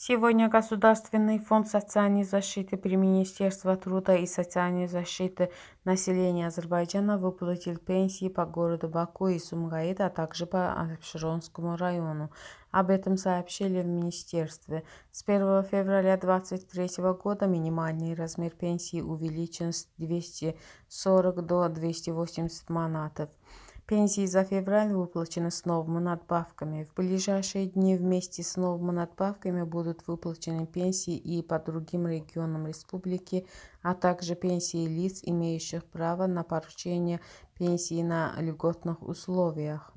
Сегодня Государственный фонд социальной защиты при Министерстве труда и социальной защиты населения Азербайджана выплатил пенсии по городу Баку и Сумгаид, а также по Абширонскому району. Об этом сообщили в Министерстве. С 1 февраля 2023 года минимальный размер пенсии увеличен с 240 до 280 манатов. Пенсии за февраль выплачены с новыми надбавками. В ближайшие дни вместе с новыми надбавками будут выплачены пенсии и по другим регионам республики, а также пенсии лиц, имеющих право на получение пенсии на льготных условиях.